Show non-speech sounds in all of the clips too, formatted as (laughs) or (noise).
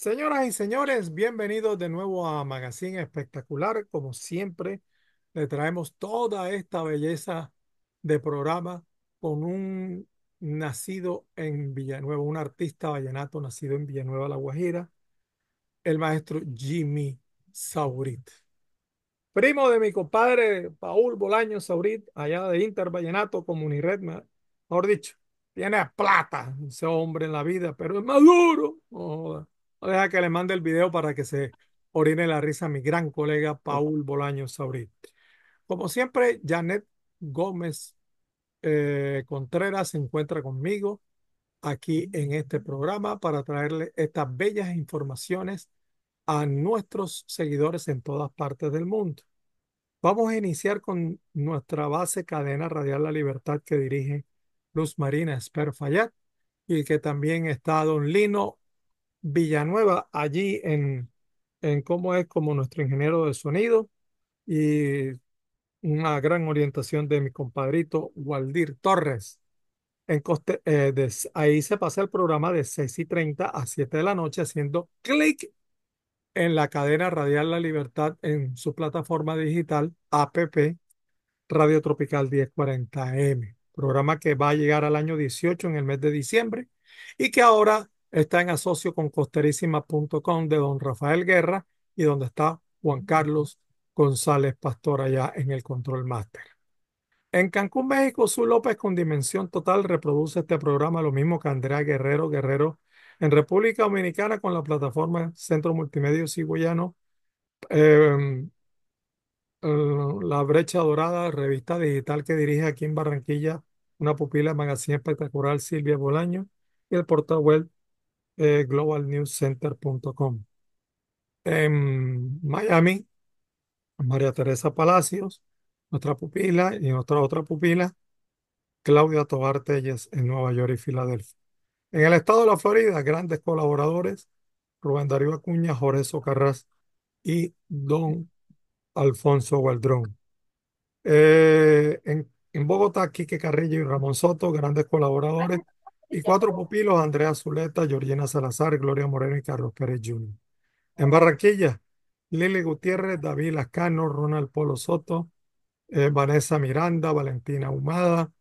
Señoras y señores, bienvenidos de nuevo a Magazine Espectacular. Como siempre, le traemos toda esta belleza de programa con un nacido en Villanueva, un artista vallenato nacido en Villanueva, La Guajira, el maestro Jimmy Saurit. Primo de mi compadre Paul Bolaño Saurit, allá de Inter Vallenato mejor dicho, tiene plata ese hombre en la vida, pero es maduro deja que le mande el video para que se orine la risa a mi gran colega Paul Bolaño Saurit. Como siempre, Janet Gómez eh, Contreras se encuentra conmigo aquí en este programa para traerle estas bellas informaciones a nuestros seguidores en todas partes del mundo. Vamos a iniciar con nuestra base cadena radial La Libertad que dirige Luz Marina Esper y que también está don Lino Villanueva allí en, en cómo es como nuestro ingeniero de sonido y una gran orientación de mi compadrito Waldir Torres. En eh, ahí se pasa el programa de 6 y 30 a 7 de la noche haciendo clic en la cadena Radial La Libertad en su plataforma digital APP Radio Tropical 1040M, programa que va a llegar al año 18 en el mes de diciembre y que ahora está en asocio con costerísima.com de don Rafael Guerra y donde está Juan Carlos González Pastor allá en el Control Master. En Cancún, México, Su López con Dimensión Total reproduce este programa, lo mismo que Andrea Guerrero Guerrero en República Dominicana con la plataforma Centro Multimedia Cigüeyano, em, eh, La Brecha Dorada, revista digital que dirige aquí en Barranquilla una pupila de magazine espectacular Silvia Bolaño y el portal eh, globalnewscenter.com. En Miami, María Teresa Palacios, nuestra pupila, y nuestra otra pupila, Claudia Tobar Telles, en Nueva York y Filadelfia. En el estado de la Florida, grandes colaboradores, Rubén Darío Acuña, Jorge Socarrás y Don Alfonso Gualdrón. Eh, en, en Bogotá, Quique Carrillo y Ramón Soto, grandes colaboradores, y cuatro pupilos, Andrea Zuleta, Georgina Salazar, Gloria Moreno y Carlos Pérez Jr. En Barranquilla, Lili Gutiérrez, David Lascano, Ronald Polo Soto, eh, Vanessa Miranda, Valentina Humada,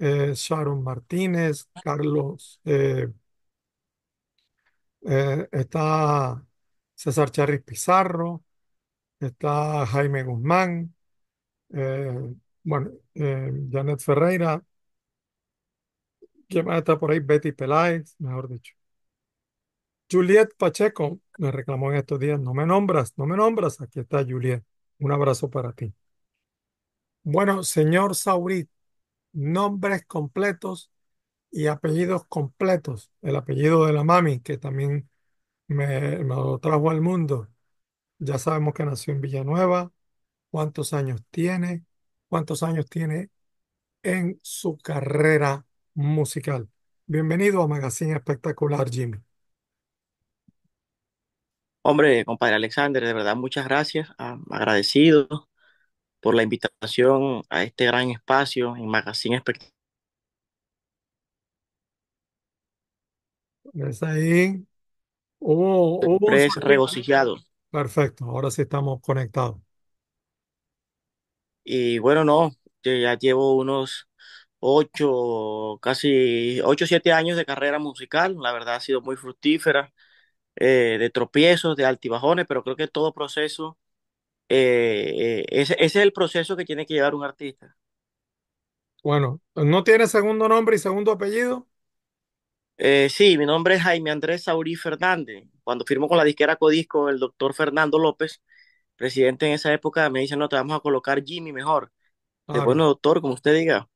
eh, Sharon Martínez, Carlos, eh, está César Charis Pizarro, está Jaime Guzmán, bueno, Janet Ferreira, ¿Quién más está por ahí? Betty Peláez, mejor dicho. Juliet Pacheco me reclamó en estos días, no me nombras, no me nombras. Aquí está Juliet. Un abrazo para ti. Bueno, señor Saurit, nombres completos y apellidos completos. El apellido de la mami, que también me, lo trajo al mundo. Ya sabemos que nació en Villanueva. ¿Cuántos años tiene? ¿Cuántos años tiene en su carrera musical. Bienvenido a Magazine Espectacular, Jimmy. Hombre, compadre Alexander, de verdad muchas gracias, ah, agradecido por la invitación a este gran espacio en Magazine Espectacular. ¿Ves ahí? Hubo, regocijado. Perfecto, ahora sí estamos conectados. Y bueno, no, ya llevo unos ocho, casi ocho, siete años de carrera musical. La verdad ha sido muy fructífera, eh, de tropiezos, de altibajones, pero creo que todo proceso, eh, eh, ese, es el proceso que tiene que llevar un artista. Bueno, ¿no tiene segundo nombre y segundo apellido? sí, mi nombre es Jaime Andrés Saurí Fernández. Cuando firmó con la disquera Codisco, el doctor Fernando López, presidente en esa época, me dice, no, te vamos a colocar Jimmy mejor. bueno, doctor, como usted diga.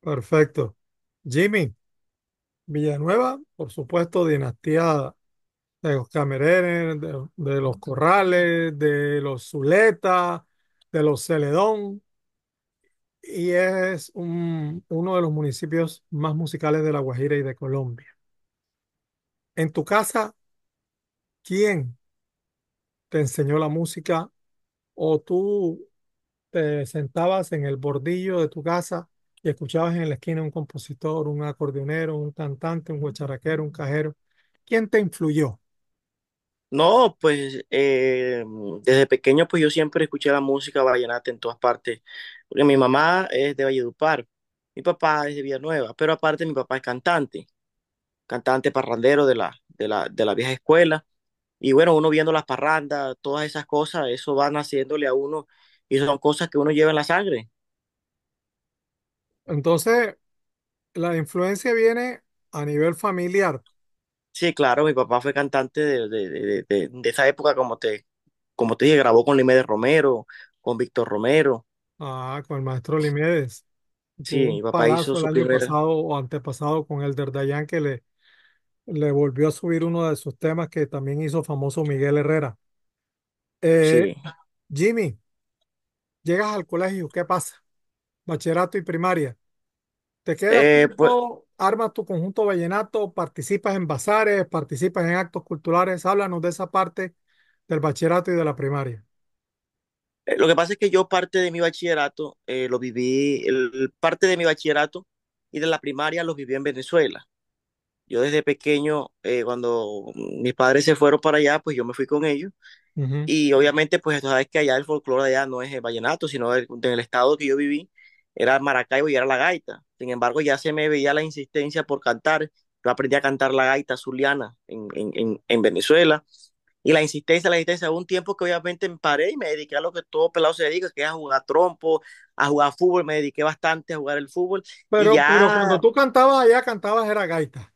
Perfecto. Jimmy, Villanueva, por supuesto, dinastía de los Camerenes, de, los Corrales, de los Zuleta, de los Celedón, y es un, uno de los municipios más musicales de La Guajira y de Colombia. En tu casa, ¿quién te enseñó la música o tú te sentabas en el bordillo de tu casa y escuchabas en la esquina un compositor, un acordeonero, un cantante, un guacharaquero, un cajero. ¿Quién te influyó? No, pues eh, desde pequeño pues yo siempre escuché la música vallenata en todas partes, porque mi mamá es de Valledupar, mi papá es de Villanueva, pero aparte mi papá es cantante, cantante parrandero de la, de la, de la vieja escuela, y bueno, uno viendo las parrandas, todas esas cosas, eso va naciéndole a uno, y son cosas que uno lleva en la sangre, entonces, la influencia viene a nivel familiar. Sí, claro, mi papá fue cantante de, de, esa época, como te, como te dije, grabó con Limedes Romero, con Víctor Romero. Ah, con el maestro Limedes. Sí, mi papá hizo su año o antepasado con el derdayán que le, le volvió a subir uno de sus temas que también hizo famoso Miguel Herrera. Eh, Jimmy, llegas al colegio, ¿qué pasa? bachillerato y primaria. Te quedas, Eh, pues, armas tu conjunto vallenato, participas en bazares, participas en actos culturales. Háblanos de esa parte del bachillerato y de la primaria. Eh, lo que pasa es que yo parte de mi bachillerato eh, lo viví, parte de mi bachillerato y de la primaria lo viví en Venezuela. Yo desde pequeño, eh, cuando mis padres se fueron para allá, pues yo me fui con ellos. Y obviamente, pues sabes que allá el folclore allá no es el vallenato, sino en el estado que yo viví era Maracaibo y era la gaita. Sin embargo, ya se me veía la insistencia por cantar. Yo aprendí a cantar la gaita zuliana en, en, Venezuela. Y la insistencia, la insistencia, hubo un tiempo que obviamente me paré y me dediqué a lo que todo pelado se dedica, que es a jugar trompo, a jugar fútbol, me dediqué bastante a jugar el fútbol. Pero, cuando tú cantabas allá, cantabas era gaita.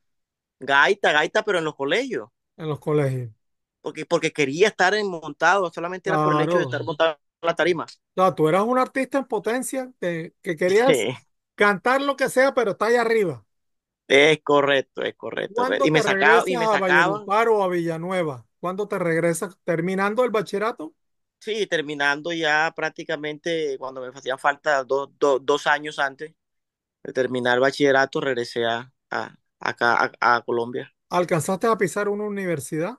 Gaita, gaita, pero en los colegios. En los colegios. Porque, porque quería estar en montado, solamente era por el hecho de estar montado la tarima. tú eras un artista en potencia que, querías cantar lo que sea, pero está allá arriba. Es correcto, es correcto. Y me sacaba, y me sacaba. A a Villanueva? ¿Cuándo te regresas? ¿Terminando el bachillerato? Sí, terminando ya prácticamente cuando me hacía falta dos dos dos años antes de terminar el bachillerato, regresé a, acá a Colombia. ¿Alcanzaste a pisar una universidad?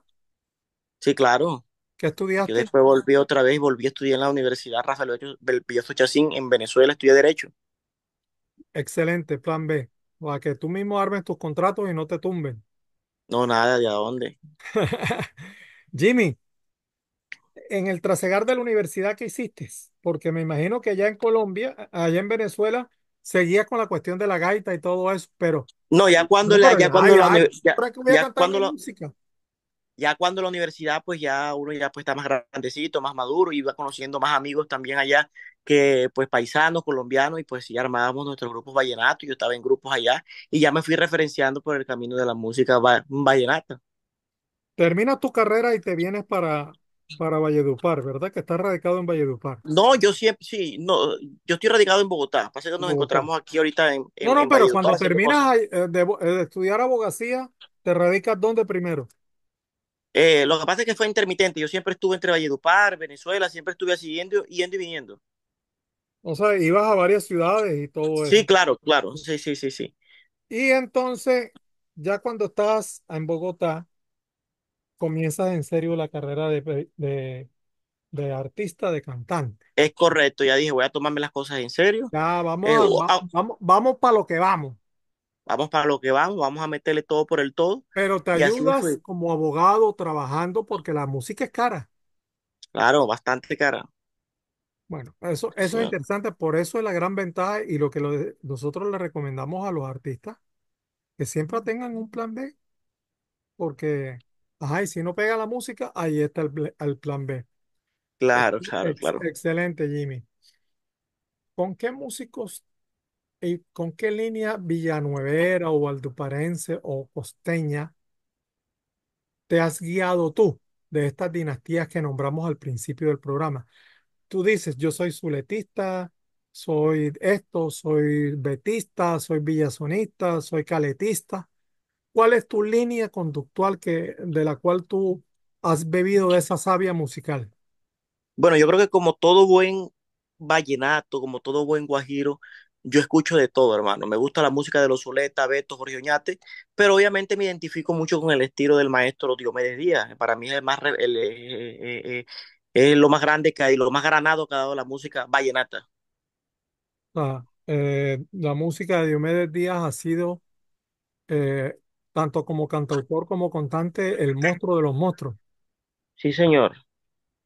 Sí, claro. ¿Qué estudiaste? Yo después volví otra vez y volví a estudiar en la Universidad Rafael estoy Chacín en Venezuela, estudié Derecho. Excelente, plan B. O a que tú mismo armes tus contratos y no te tumben. No, nada, ¿de dónde? (laughs) Jimmy, en el trasegar de la universidad que hiciste, porque me imagino que allá en Colombia, allá en Venezuela, seguías con la cuestión de la gaita y todo eso, pero... No, ya cuando la, ya cuando ya cuando la universidad, pues ya uno ya pues está más grandecito, más maduro iba conociendo más amigos también allá que pues paisanos, colombianos y pues sí armábamos nuestro grupo vallenato, yo estaba en grupos allá y ya me fui referenciando por el camino de la música vallenata. Terminas tu carrera y te vienes para para Valledupar, ¿verdad? Que estás radicado en Valledupar. No, yo siempre, sí, no, yo estoy radicado en Bogotá. Pasa que nos encontramos aquí ahorita en. no, no, pero cuando terminas eh, eh, de, estudiar abogacía, ¿te radicas dónde primero? Eh, lo que pasa es que fue intermitente. Yo siempre estuve entre Valledupar, Venezuela, siempre estuve así yendo, y viniendo. O sea, ibas a varias ciudades y todo eso. Sí, claro, claro. Sí, sí, sí, sí. Y entonces, ya cuando estás en Bogotá, comienzas en serio la carrera de, de, artista, de cantante. Es correcto, ya dije, voy a tomarme las cosas en serio. Ya, vamos, eh, vamos, vamos para lo que vamos vamos para lo que vamos, vamos a meterle todo por el todo. Pero te ayudas como abogado trabajando porque la música es cara. Claro, bastante cara. Bueno, eso, eso es interesante, por eso es la gran ventaja y lo que nosotros le recomendamos a los artistas, que siempre tengan un plan B, porque, ajá, si no pega la música, ahí está el, plan B. Claro, claro, claro. Excelente, Jimmy. ¿Con qué músicos ¿Y con qué línea villanuevera o valduparense o costeña te has guiado tú de estas dinastías que nombramos al principio del programa? Tú dices, yo soy zuletista, soy esto, soy betista, soy villazonista, soy caletista. ¿Cuál es tu línea conductual que, de la cual tú has bebido de esa savia musical? Bueno, yo creo que como todo buen vallenato, como todo buen guajiro, yo escucho de todo, hermano. Me gusta la música de los Zuleta, Beto, Jorge Oñate, pero obviamente me identifico mucho con el estilo del maestro Diomedes Díaz. Para mí es más eh, eh, eh, lo más grande que hay, lo más granado que ha dado la música vallenata. Ah, la música de Diomedes Díaz ha sido, tanto como cantautor como cantante, el monstruo de los monstruos. Sí, señor.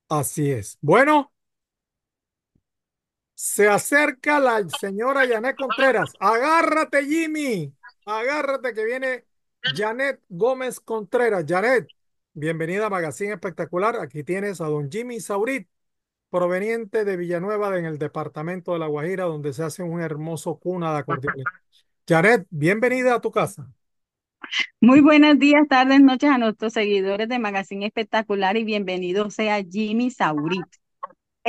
Así es. Bueno, se acerca la señora Janet Contreras. Agárrate, Jimmy. Agárrate que viene Janet Gómez Contreras. Janet, bienvenida a Magazine Espectacular. Aquí tienes a don Jimmy Saurit, proveniente de Villanueva, en el departamento de La Guajira, donde se hace un hermoso cuna de acordeón Janet, bienvenida a tu casa. Muy buenos días, tardes, noches a nuestros seguidores de Magazine Espectacular y bienvenido sea Jimmy Saurit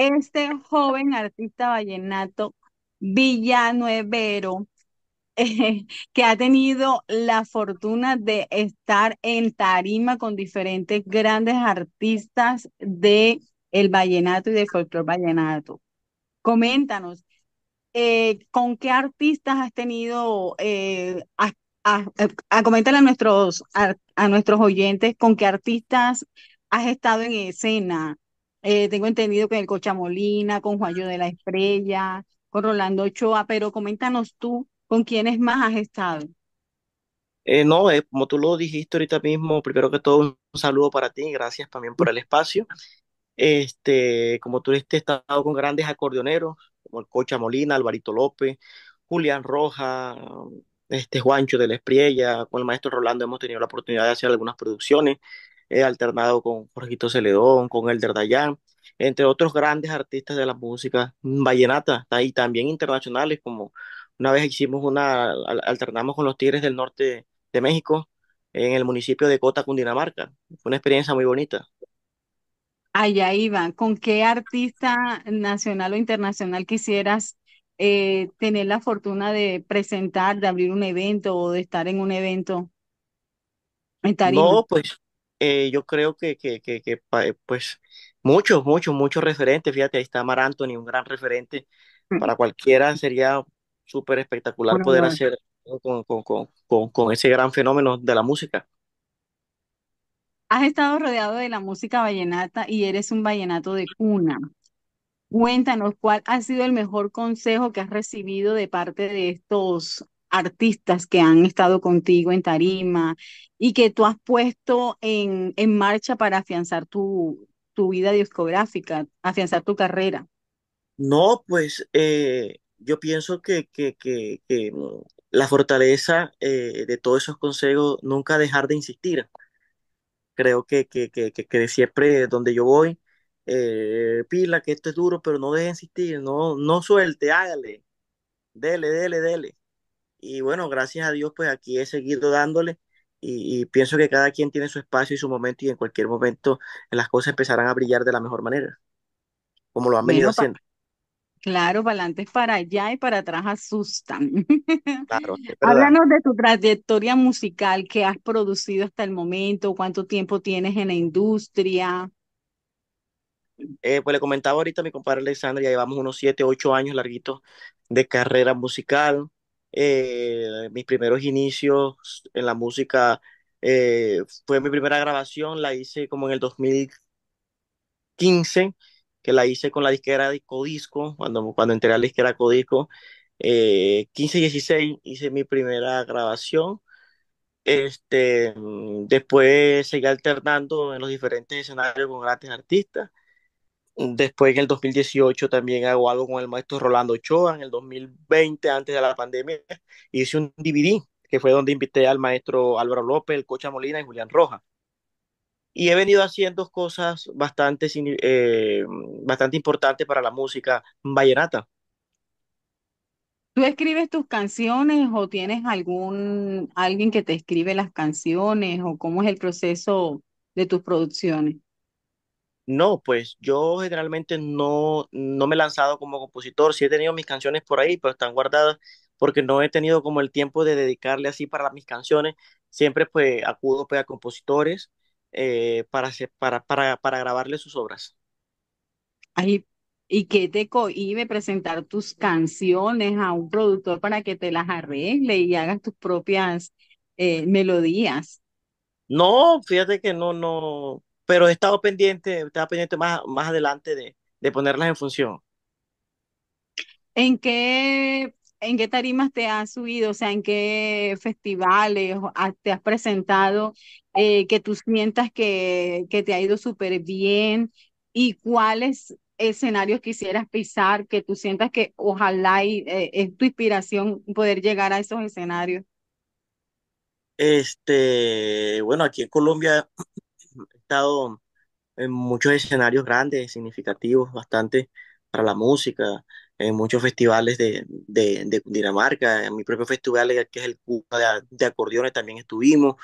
este joven artista vallenato villanuevero eh, que ha tenido la fortuna de estar en tarima con diferentes grandes artistas de el vallenato y del folclore vallenato. Coméntanos, eh, ¿con qué artistas has tenido, eh, a, a, nuestros, a nuestros oyentes, con qué artistas has estado en escena? Eh, tengo entendido que el Cocha Molina, con Juanjo de la Estrella, con Rolando Ochoa, pero coméntanos tú con quiénes más has estado. Eh, no, eh, como tú lo dijiste ahorita mismo, primero que todo un saludo para ti, gracias también por el espacio. Este, como tú dijiste, estado con grandes acordeoneros, como el Cocha Molina, Alvarito López, Julián Roja, este Juancho de la Espriella, con el maestro Rolando hemos tenido la oportunidad de hacer algunas producciones, he alternado con Jorgito Celedón, con Elder Dayan, entre otros grandes artistas de la música vallenata y también internacionales, como una vez hicimos una, alternamos con los Tigres del Norte de México en el municipio de Cota, Cundinamarca. Fue una experiencia muy bonita. Allá iba, ¿con qué artista nacional o internacional quisieras eh, tener la fortuna de presentar, de abrir un evento o de estar en un evento en No, pues eh, yo creo que, que, eh, pues muchos, muchos, muchos referentes, fíjate, ahí está Mar Anthony, un gran referente, mm. para cualquiera sería súper espectacular poder hacer con, con, con, con, ese gran fenómeno de la música. Has estado rodeado de la música vallenata y eres un vallenato de cuna. Cuéntanos cuál ha sido el mejor consejo que has recibido de parte de estos artistas que han estado contigo en tarima y que tú has puesto en, marcha para afianzar tu, tu vida discográfica, afianzar tu carrera? No, pues eh, yo pienso que, que, que, mm, la fortaleza eh, de todos esos consejos, nunca dejar de insistir. Creo que, que siempre donde yo voy, eh, pila, que esto es duro, pero no dejes de insistir, no, no suelte, hágale, dele, dele, dele. Y bueno, gracias a Dios, pues aquí he seguido dándole. Y, pienso que cada quien tiene su espacio y su momento y en cualquier momento las cosas empezarán a brillar de la mejor manera, como lo han venido haciendo. Claro, para adelante es para allá y para atrás asustan. (laughs) Háblanos de tu trayectoria musical que has producido hasta el momento, cuánto tiempo tienes en la industria. Eh, pues le comentaba ahorita a mi compadre Alexandra, ya llevamos unos 7, 8 años larguitos de carrera musical. Eh, mis primeros inicios en la música. Eh, fue mi primera grabación, la hice como en el 2015, que la hice con la disquera de Codisco, cuando, cuando entré a la disquera Codisco. Eh, 15 16 hice mi primera grabación. Este, mm, después seguí alternando en los diferentes escenarios con grandes artistas. Después en el 2018 también hago algo con el maestro Rolando Ochoa. En el 2020, antes de la pandemia, hice un DVD que fue donde invité al maestro Álvaro López, el Cocha Molina y Julián Roja. Y he venido haciendo cosas bastante, eh, bastante importantes para la música vallenata. ¿Tú escribes tus canciones o tienes algún alguien que te escribe las canciones o cómo es el proceso de tus producciones? No, pues yo generalmente no, no me he lanzado como compositor, sí he tenido mis canciones por ahí, pero están guardadas porque no he tenido como el tiempo de dedicarle así para mis canciones. Siempre pues acudo pues, a compositores eh, para, para, para, para grabarle sus obras. ¿y qué te cohibe presentar tus canciones a un productor para que te las arregle y hagas tus propias eh, melodías? No, fíjate que no, no, pero he estado pendiente, estaba pendiente más, más adelante de, de ponerlas en función. ¿En qué, en qué tarimas te has subido? O sea, ¿en qué festivales te has presentado eh, que tú sientas que, que te ha ido súper bien? ¿Y cuáles escenarios quisieras pisar que tú sientas que ojalá eh, es tu inspiración poder llegar a esos escenarios? Este, bueno, aquí en Colombia estado en muchos escenarios grandes, significativos, bastante para la música, en muchos festivales de, de, Dinamarca, en mi propio festival, que es el Cuba de, acordeones, también estuvimos.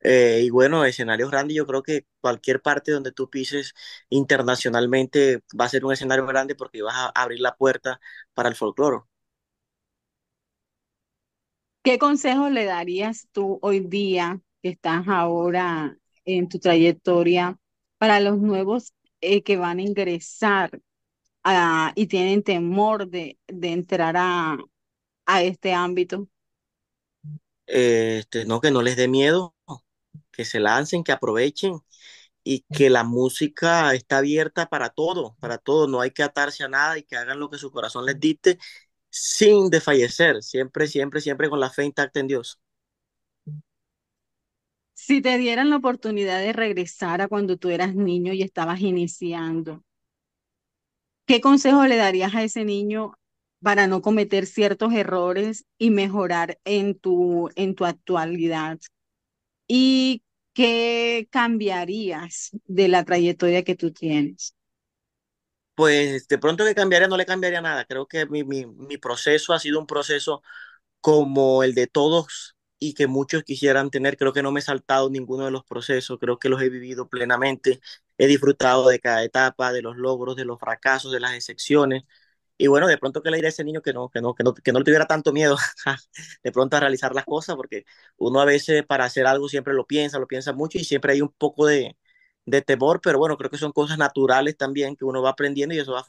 Eh, y bueno, escenarios grandes, yo creo que cualquier parte donde tú pises internacionalmente va a ser un escenario grande porque vas a abrir la puerta para el folcloro. ¿Qué consejo le darías tú hoy día que estás ahora en tu trayectoria para los nuevos eh, que van a ingresar ah, y tienen temor de, de entrar a, a este ámbito? Este, no, que no les dé miedo, que se lancen, que aprovechen y que la música está abierta para todo, para todo, no hay que atarse a nada y que hagan lo que su corazón les dite sin desfallecer, siempre, siempre, siempre con la fe intacta en Dios. Si te dieran la oportunidad de regresar a cuando tú eras niño y estabas iniciando, ¿qué consejo le darías a ese niño para no cometer ciertos errores y mejorar en tu, en tu actualidad? ¿Y qué cambiarías de la trayectoria que tú tienes? Pues de pronto que cambiaría, no le cambiaría nada. Creo que mi, mi proceso ha sido un proceso como el de todos y que muchos quisieran tener. Creo que no me he saltado ninguno de los procesos, creo que los he vivido plenamente. He disfrutado de cada etapa, de los logros, de los fracasos, de las excepciones. Y bueno, de pronto que le diré a ese niño que no, que no, que no, le tuviera tanto miedo (laughs) de pronto a realizar las cosas, porque uno a veces para hacer algo siempre lo piensa, lo piensa mucho y siempre hay un poco de, temor, pero bueno, creo que son cosas naturales también que uno va aprendiendo y eso va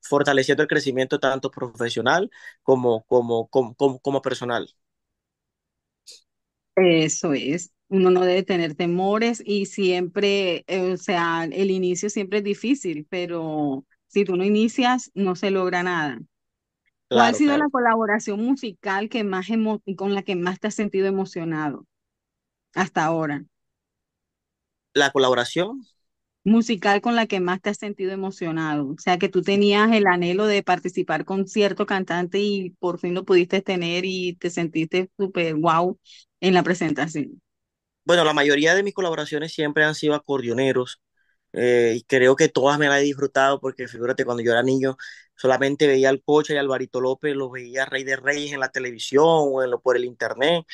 fortaleciendo el crecimiento tanto profesional como, como, como, como personal. Eso es. Uno no debe tener temores y siempre, eh, o sea, el inicio siempre es difícil, pero si tú no inicias, no se logra nada. ¿Cuál ha sido la colaboración musical que más con la que más te has sentido emocionado hasta ahora? La colaboración, Musical con la que más te has sentido emocionado. O sea, que tú tenías el anhelo de participar con cierto cantante y por fin lo pudiste tener y te sentiste súper wow en la presentación? Bueno, la mayoría de mis colaboraciones siempre han sido acordeoneros eh, y creo que todas me las he disfrutado porque fíjate, cuando yo era niño solamente veía al coche y Alvarito Barito López, lo veía Rey de Reyes en la televisión o por el internet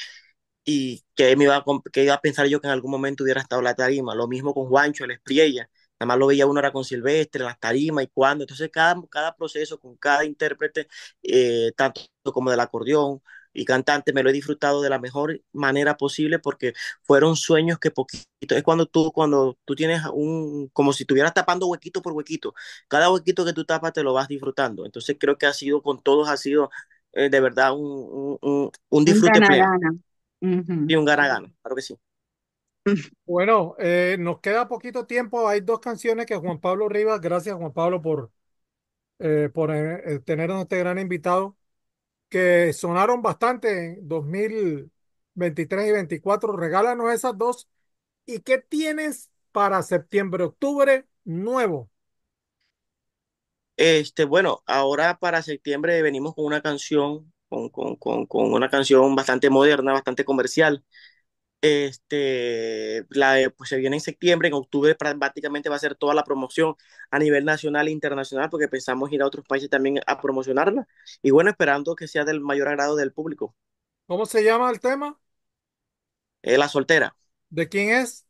y que me iba a, que iba a pensar yo que en algún momento hubiera estado la tarima. Lo mismo con Juancho, el Espriella. Nada más lo veía uno era con Silvestre, las tarima y cuando, Entonces, cada, cada proceso con cada intérprete, eh, tanto como del acordeón, y cantante, me lo he disfrutado de la mejor manera posible porque fueron sueños que poquito, es cuando tú, cuando tú tienes un, como si estuvieras tapando huequito por huequito, cada huequito que tú tapas te lo vas disfrutando, entonces creo que ha sido, con todos ha sido eh, de verdad un, un, disfrute Y un gana-gana, claro que sí. (laughs) Bueno, eh, nos queda poquito tiempo. Hay dos canciones que Juan Pablo Rivas, gracias Juan Pablo por, eh, por tenernos este gran invitado que sonaron bastante en 2023 y 2024. Regálanos esas dos. ¿Y qué tienes para septiembre, octubre nuevo? Este, bueno, ahora para septiembre venimos con una canción, con, con, con una canción bastante moderna, bastante comercial, este, la, pues se viene en septiembre, en octubre prácticamente va a ser toda la promoción a nivel nacional e internacional, porque pensamos ir a otros países también a promocionarla. Y bueno, esperando que sea del mayor agrado del público. ¿Cómo se llama el tema? Eh, la soltera. ¿De quién es?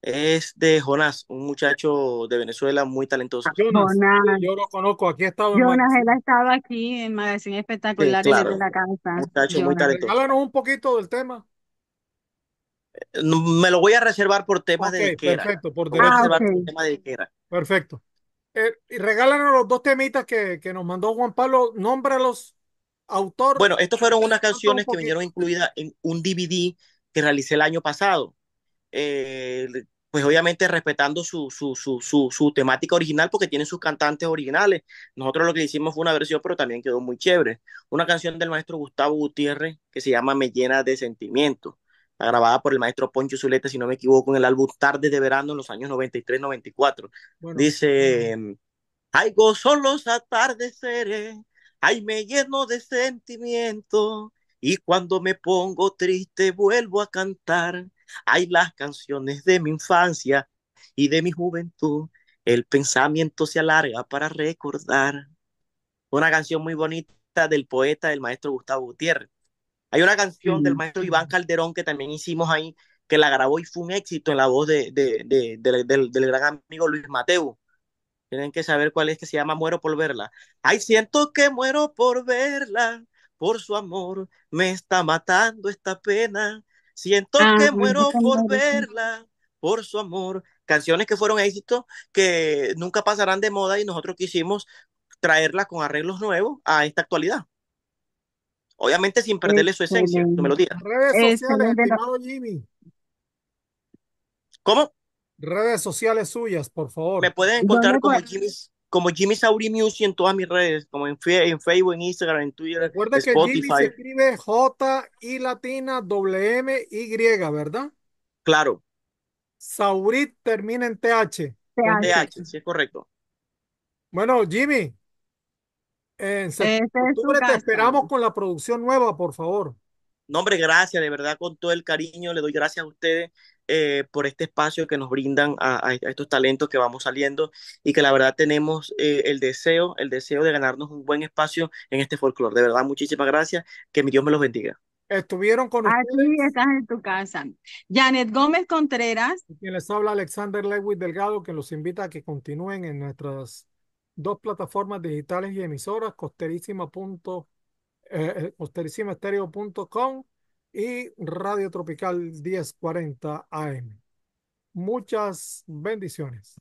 Es de Jonás, un muchacho de Venezuela muy talentoso. Ah, yo lo conozco, aquí ha estado. Jonas, él ha estado aquí en Magazine Espectacular de la casa. Háblanos un poquito del tema me lo voy a reservar por temas de disquera. Perfecto, Perfecto. Eh, y regálanos los dos temitas que, nos mandó Juan Pablo, los autores Bueno, estas fueron unas canciones que vinieron incluidas en un DVD que realicé el año pasado. Eh, pues obviamente respetando su, su, su, temática original porque tiene sus cantantes originales. Nosotros lo que hicimos fue una versión, pero también quedó muy chévere. Una canción del maestro Gustavo Gutiérrez que se llama Me llena de sentimiento grabada por el maestro Poncho Zuleta, si no me equivoco, en el álbum Tardes de Verano en los años 93-94. Dice, hay eh. eh. ay, gozo los atardeceres, hay me lleno de sentimiento, y cuando me pongo triste vuelvo a cantar, Hay las canciones de mi infancia y de mi juventud, el pensamiento se alarga para recordar. Una canción muy bonita del poeta, del maestro Gustavo Gutiérrez. Hay una canción del maestro Iván Calderón que también hicimos ahí, que la grabó y fue un éxito en la voz de, del, gran amigo Luis Mateo. Tienen que saber cuál es que se llama Muero por verla. Ay, siento que muero por verla, por su amor me está matando esta pena. Siento ah, que muero por verla, por su amor. Canciones que fueron éxitos, que nunca pasarán de moda y nosotros quisimos traerla con arreglos nuevos a esta actualidad. Obviamente sin perderle su esencia, me lo digas. Redes sociales, estimado Jimmy. ¿Cómo? Redes sociales suyas, por favor. Me pueden encontrar como Jimmy, como Jimmy Sauri en todas mis redes, como en, Facebook, en Instagram, en Twitter. Recuerda que Jimmy se escribe J I Latina W M Y, ¿verdad? Claro. Saurit termina en TH. TH, sí, es correcto. Bueno, Jimmy, en eh, septiembre te esperamos con la producción nueva, por favor. No, hombre, gracias, de verdad, con todo el cariño, le doy gracias a ustedes eh, por este espacio que nos brindan a, estos talentos que vamos saliendo y que la verdad tenemos eh, el deseo, el deseo de ganarnos un buen espacio en este folclore. De verdad, muchísimas gracias, que mi Dios me los bendiga. Estuvieron con Aquí estás en tu casa. Janet Gómez Contreras. Y quien les habla Alexander Lewis Delgado, que los invita a que continúen en nuestras dos plataformas digitales y emisoras, costerísima.com eh, eh, y Radio Tropical 1040 AM. Muchas bendiciones.